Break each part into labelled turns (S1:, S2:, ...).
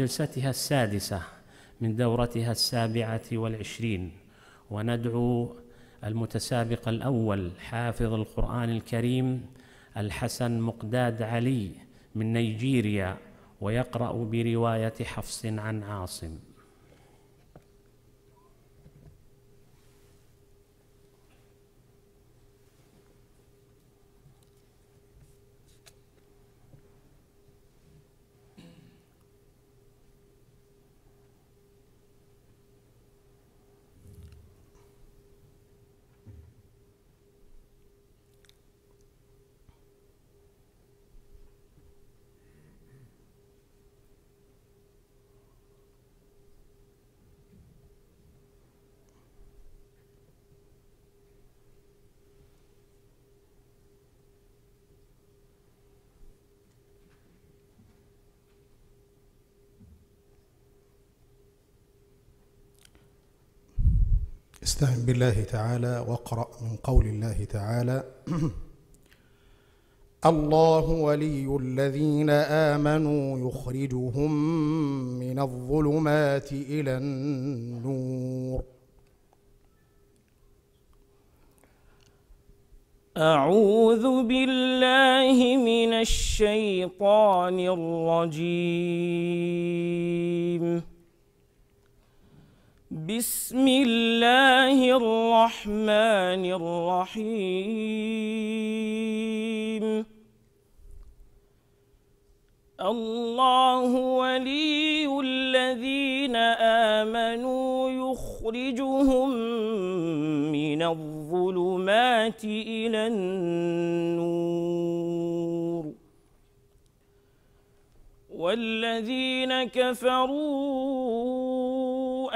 S1: جلستها السادسة من دورتها السابعة والعشرين وندعو المتسابق الأول حافظ القرآن الكريم الحسن مقداد علي من نيجيريا ويقرأ برواية حفص عن عاصم استعن بالله تعالى واقرأ من قول الله تعالى الله ولي الذين آمنوا يخرجهم من الظلمات إلى النور أعوذ
S2: بالله من الشيطان الرجيم بسم الله الرحمن الرحيم الله ولي الذين آمنوا يخرجهم من الظلمات إلى النور والذين كفروا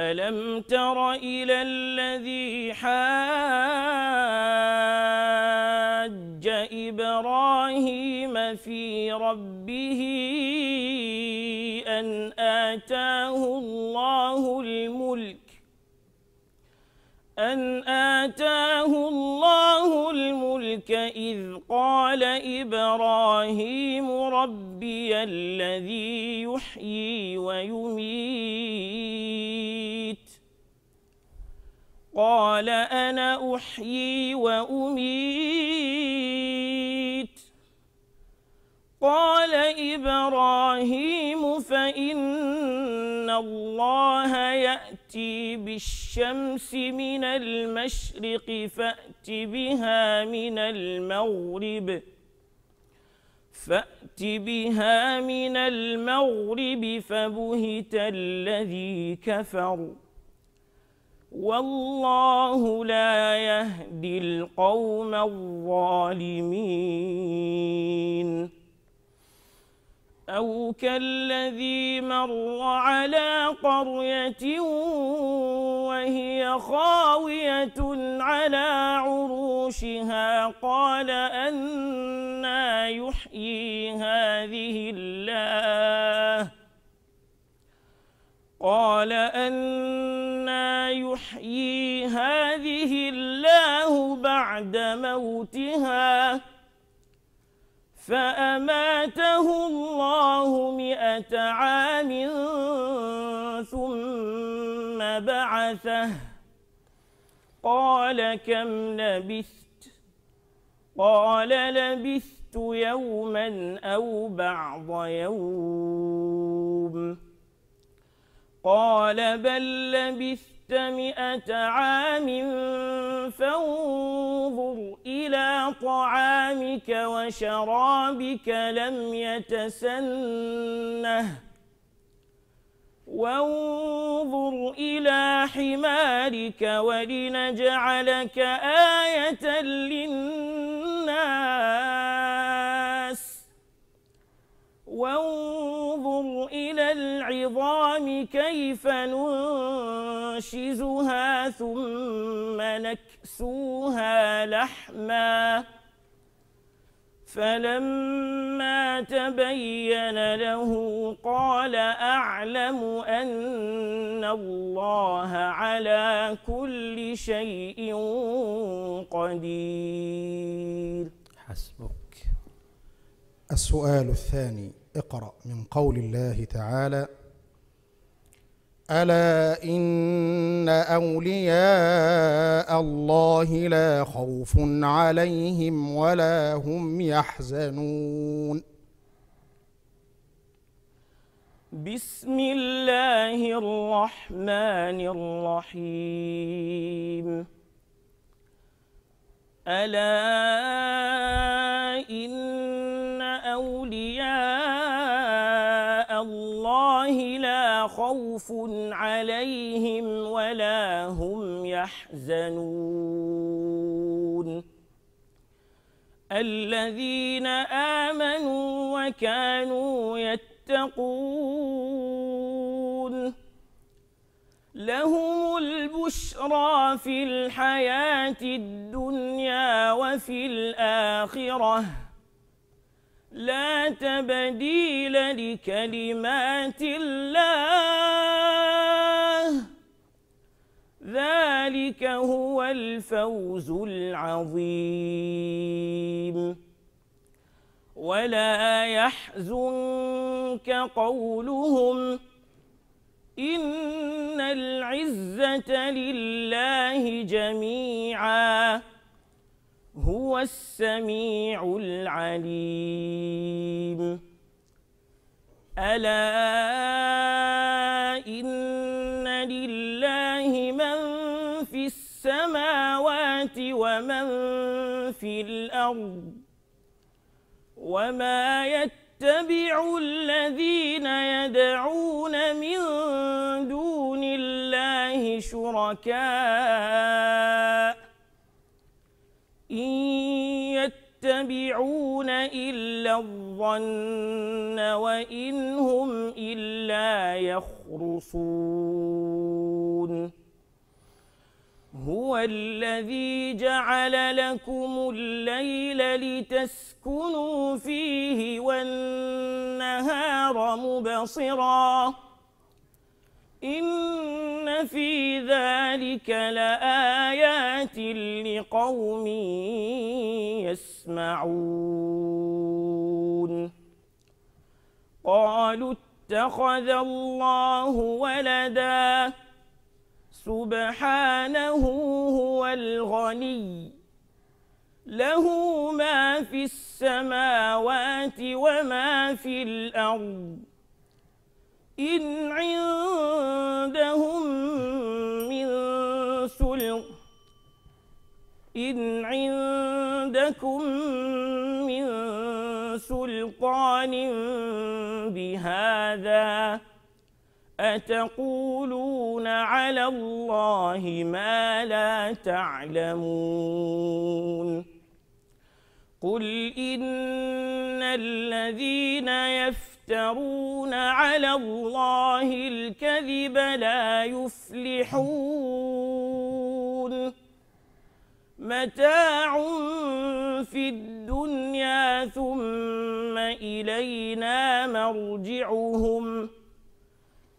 S2: ألم تر إلى الذي حاج إبراهيم في ربه أن آتاه الله الملك أن آتاه الله الملك إذ قال إبراهيم ربي الذي يحيي ويميت قال أنا أحيي وأميت قال إبراهيم فإن الله يأتي بالشمس من المشرق فأت بها من المغرب فأت بها من المغرب فبهت الذي كفر والله لا يهدي القوم الظالمين أو كالذي مر على قرية وهي خاوية على عروشها قال أنا يحيي هذه الله قال أنا يحيي هذه الله بعد موتها فأماته الله مئة عام ثم بعثه قال كم لبثت قال لبثت يوما أو بعض يوم قال بل لبثت مئة عام فانظر إلى طعامك وشرابك لم يتسنه وانظر إلى حمارك ولنجعلك آية للناس وانظر إلى العظام كيف ننشزها ثم نكسوها لحما فلما تبين له قال أعلم أن الله على كل شيء قدير حسبك
S1: السؤال الثاني اقرأ من قول الله تعالى ألا إن أولياء الله لا خوف عليهم ولا هم يحزنون بسم
S2: الله الرحمن الرحيم ألا إن أولياء الله لا خوف عليهم ولا هم يحزنون الذين آمنوا وكانوا يتقون لهم البشرى في الحياة الدنيا وفي الآخرة لا تبديل لكلمات الله ذلك هو الفوز العظيم ولا يحزنك قولهم إن العزة لله جميعاً هو السميع العليم ألا إن لله من في السماوات ومن في الأرض وما يتبع الذين يدعون من دون الله شركاء يتبعون إلا الظن وإن هم إلا يخرصون هو الذي جعل لكم الليل لتسكنوا فيه والنهار مبصرا في ذلك لآيات لقوم يسمعون قالوا اتخذ الله ولدا سبحانه هو الغني له ما في السماوات وما في الأرض إن عندهم من سلط إن عندكم من سلطان بهذا أتقولون على الله ما لا تعلمون قل إن الذين يفعلون يفترون على الله الكذب لا يفلحون متاع في الدنيا ثم إلينا مرجعهم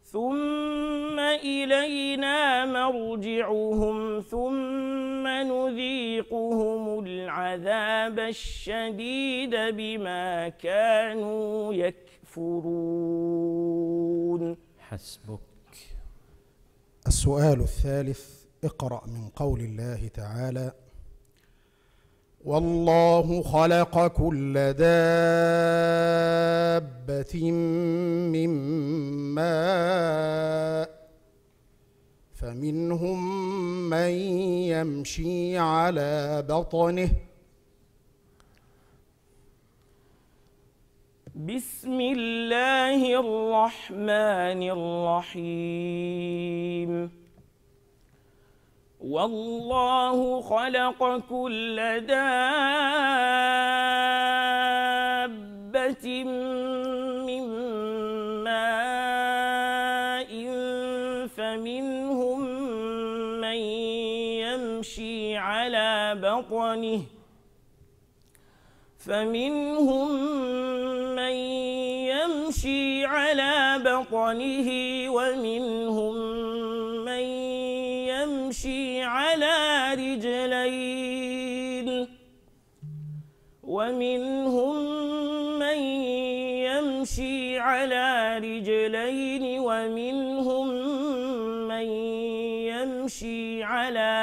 S2: ثم إلينا مرجعهم ثم نذيقهم العذاب الشديد بما كانوا يكفرون تكفرون
S1: حسبك السؤال الثالث اقرأ من قول الله تعالى والله خلق كل دابة من ماء فمنهم من يمشي على بطنه
S2: بسم الله الرحمن الرحيم والله خلق كل دابة من ماء فمنهم من يمشي على بطنه فمنهم من مَن يَمْشِي عَلَى بَطْنِهِ وَمِنْهُم مَّن يَمْشِي عَلَى رِجْلَيْنِ وَمِنْهُم مَّن يَمْشِي عَلى رِجْلَيْنِ وَمِنْهُم مَّن يَمْشِي عَلَى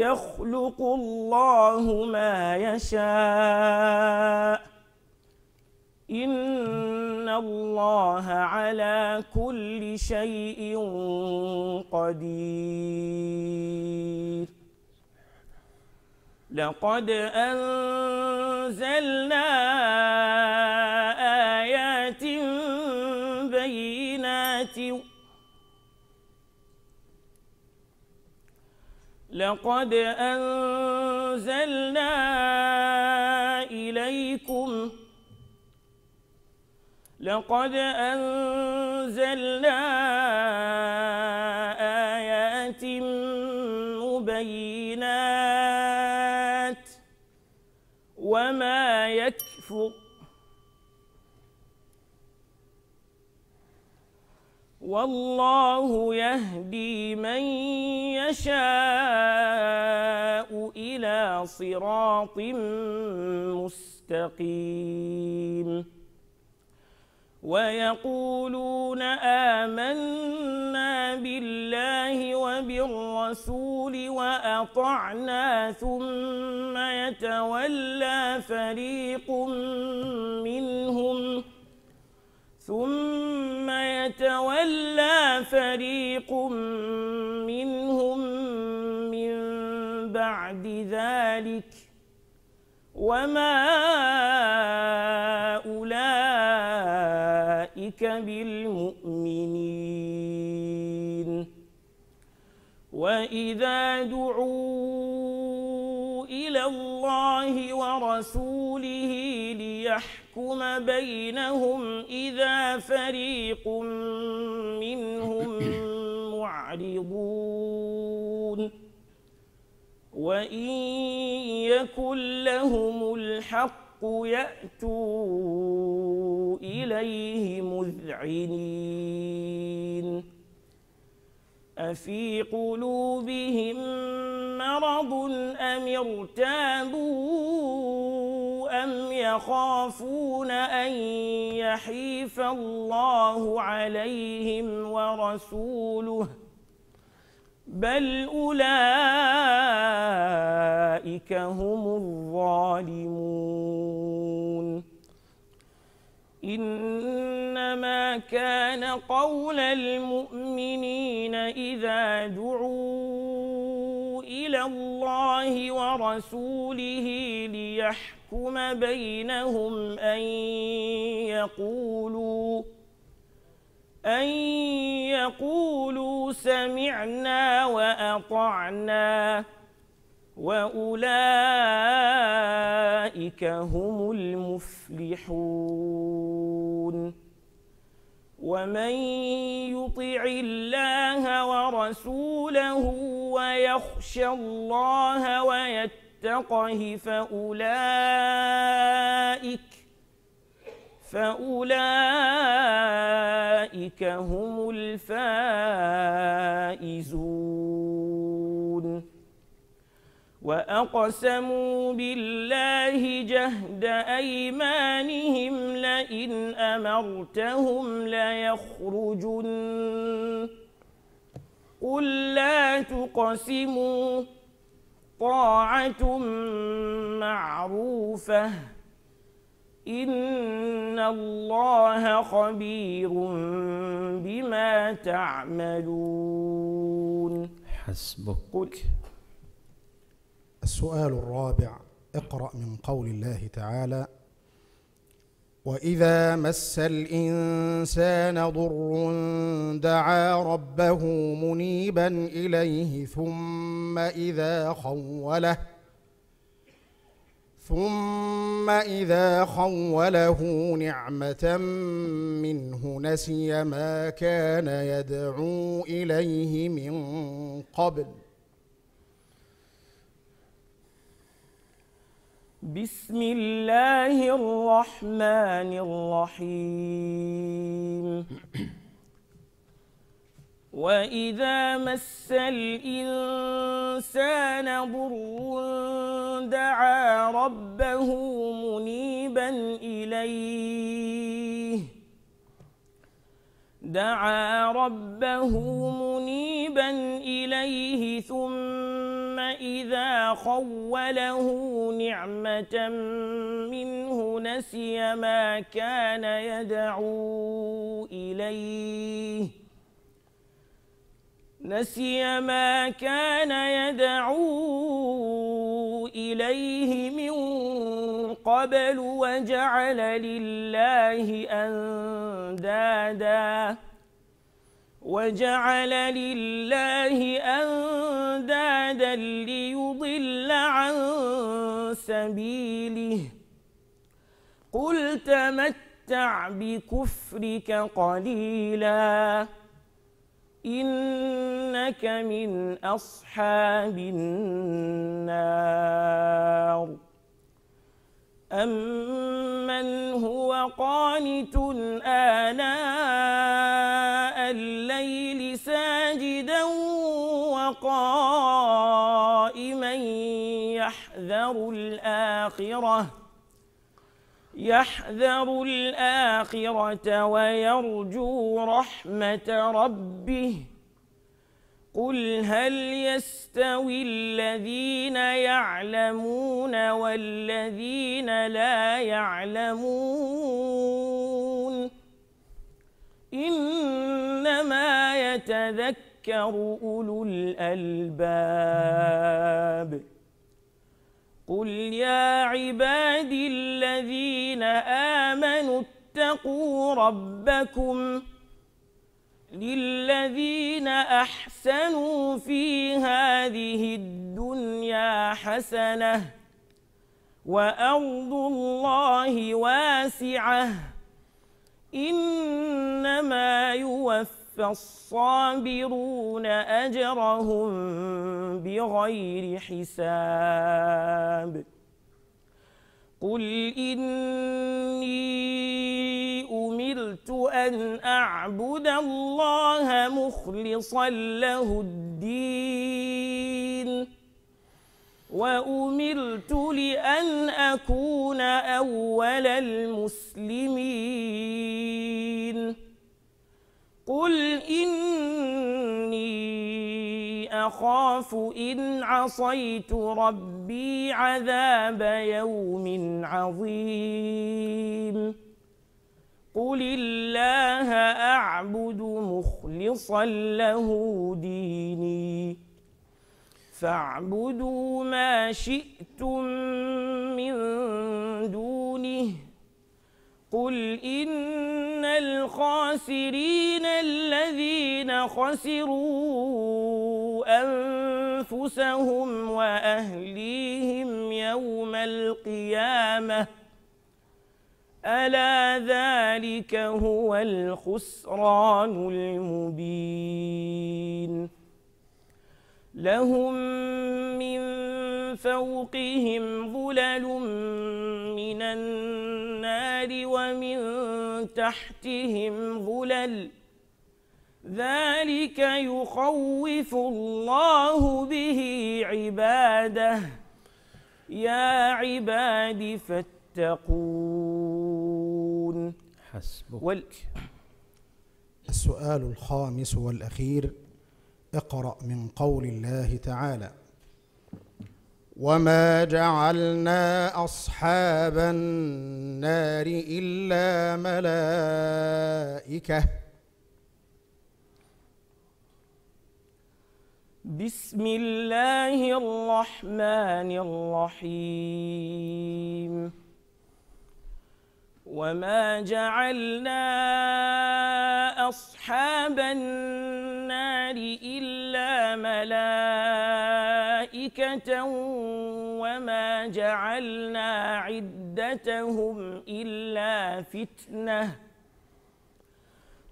S2: يخلق الله ما يشاء إن الله على كل شيء قدير لقد أنزلنا لقد أنزلنا إليكم لقد أنزلنا آيات مبينات وما يكفر والله يهدي من يشاء إلى صراط مستقيم ويقولون آمنا بالله وبالرسول وأطعنا ثم يتولى فريق منهم ۖ ثم يتولى فريق منهم من بعد ذلك وما أولئك بالمؤمنين وإذا دعوا إلى الله ورسوله ليحكموا يحكم بينهم إذا فريق منهم معرضون وإن يكن لهم الحق يأتوا إليه مذعنين أفي قلوبهم مرض أم ارتابون أم يخافون أن يحيف الله عليهم ورسوله بل أولئك هم الظالمون إنما كان قول المؤمنين إذا دعوا إلى الله ورسوله ليحكموا يحكم بينهم أن يقولوا أن يقولوا سمعنا وأطعنا وأولئك هم المفلحون ومن يطع الله ورسوله ويخشى الله ويتقى اتقه فأولئك فأولئك هم الفائزون وأقسموا بالله جهد أيمانهم لئن أمرتهم ليخرجن قل لا تقسموا طاعة معروفة إن الله خبير بما تعملون
S1: حسبك قل السؤال الرابع اقرأ من قول الله تعالى وإذا مس الإنسان ضر دعا ربه منيبا إليه ثم إذا خوله ثم إذا خوله نعمة منه نسي ما كان يدعو إليه من قبل ۖ
S2: بسم الله الرحمن الرحيم وإذا مس الإنسان ضر دعا ربه منيبا إليه دعا ربه منيبا إليه ثم إذا خوله نعمة منه نسي ما كان يدعو إليه نسي ما كان يدعو إليه من قبل وجعل لله أنداداً وجعل لله أندادا ليضل عن سبيله قل تمتع بكفرك قليلا إنك من أصحاب النار أمن هو قانت آناء الليل ساجدا وقائما يحذر الآخرة يحذر الآخرة ويرجو رحمة ربه قل هل يستوي الذين يعلمون والذين لا يعلمون يتذكر أولو الألباب قل يا عبادي الذين آمنوا اتقوا ربكم للذين أحسنوا في هذه الدنيا حسنة وأرض الله واسعة إنما يوفى فالصابرون أجرهم بغير حساب قل إني أمرت أن أعبد الله مخلصا له الدين وأمرت لأن أكون أول المسلمين قل إني أخاف إن عصيت ربي عذاب يوم عظيم قل الله أعبد مخلصا له ديني فاعبدوا ما شئتم من دونه قل إن الخاسرين الذين خسروا أنفسهم وأهليهم يوم القيامة ألا ذلك هو الخسران المبين لهم من فوقهم ظلل من النار ومن تحتهم ظلل ذلك يخوف الله به عباده يا عباد فاتقون حسبك وال...
S1: السؤال الخامس والأخير اقرأ من قول الله تعالى وما جعلنا اصحاب النار الا ملائكه
S2: بسم الله الرحمن الرحيم وما جعلنا اصحاب النار الا ملائكه ملائكة وما جعلنا عدتهم إلا فتنة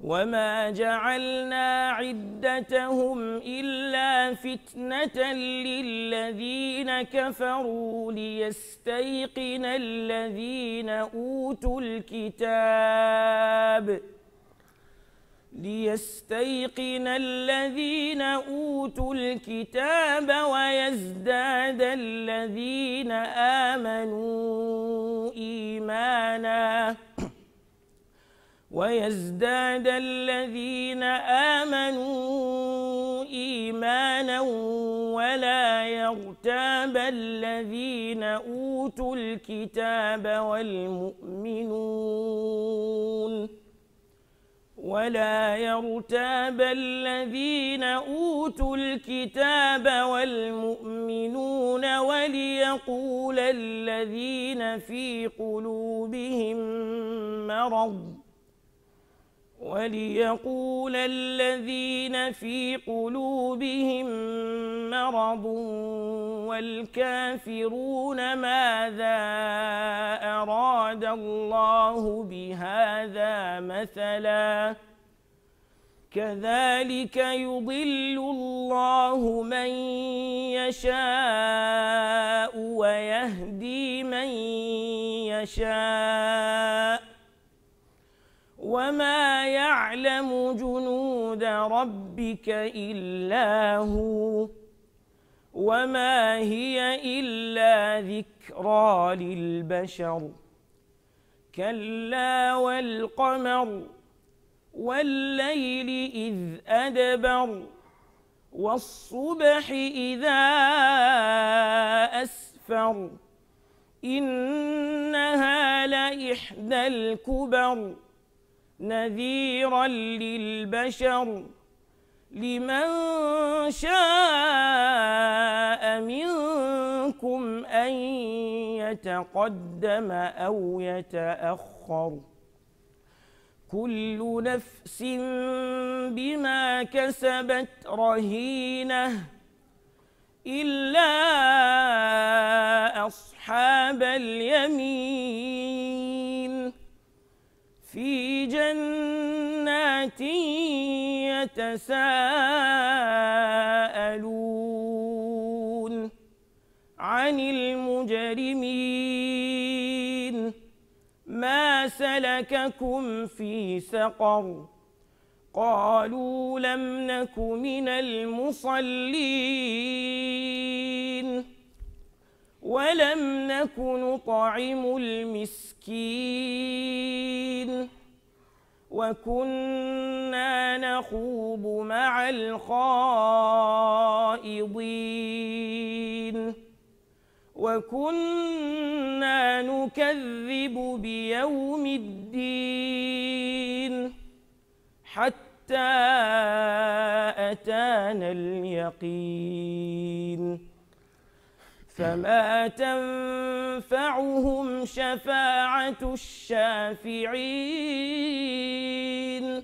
S2: وما جعلنا عدتهم إلا فتنة للذين كفروا ليستيقن الذين أوتوا الكتاب ۖ ليستيقن الذين أوتوا الكتاب ويزداد الذين آمنوا إيمانا ويزداد الذين آمنوا إيمانا ولا يغتاب الذين أوتوا الكتاب والمؤمنون ولا يرتاب الذين أوتوا الكتاب والمؤمنون وليقول الذين في قلوبهم مرض وليقول الذين في قلوبهم مرض والكافرون ماذا أراد الله بهذا مثلا كذلك يضل الله من يشاء ويهدي من يشاء وما يعلم جنود ربك إلا هو وما هي إلا ذكرى للبشر كلا والقمر والليل إذ أدبر والصبح إذا أسفر إنها لإحدى الكبر نذيرا للبشر لمن شاء منكم أن يتقدم أو يتأخر كل نفس بما كسبت رهينة إلا أصحاب اليمين جنات يتساءلون عن المجرمين ما سلككم في سقر قالوا لم نك من المصلين ولم نك نطعم المسكين وكنا نخوض مع الخائضين وكنا نكذب بيوم الدين حتى أتانا اليقين فما تنفعهم شفاعة الشافعين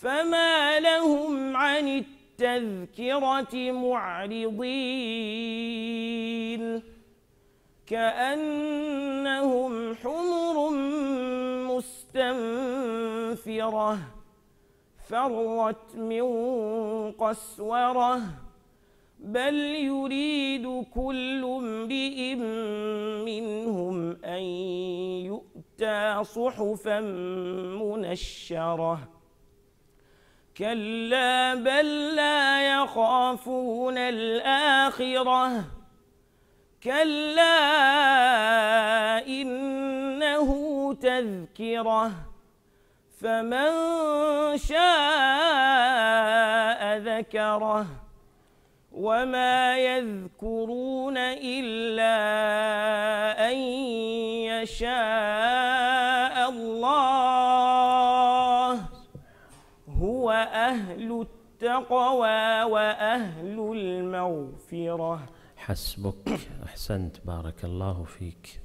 S2: فما لهم عن التذكرة معرضين كأنهم حمر مستنفرة فرت من قسوره بل يريد كل امرئ منهم أن يؤتى صحفا منشرة كلا بل لا يخافون الآخرة كلا إنه تذكرة فمن شاء ذكره وما يذكرون إلا أن يشاء الله هو أهل التقوى وأهل المغفرة
S1: حسبك أحسنت بارك الله فيك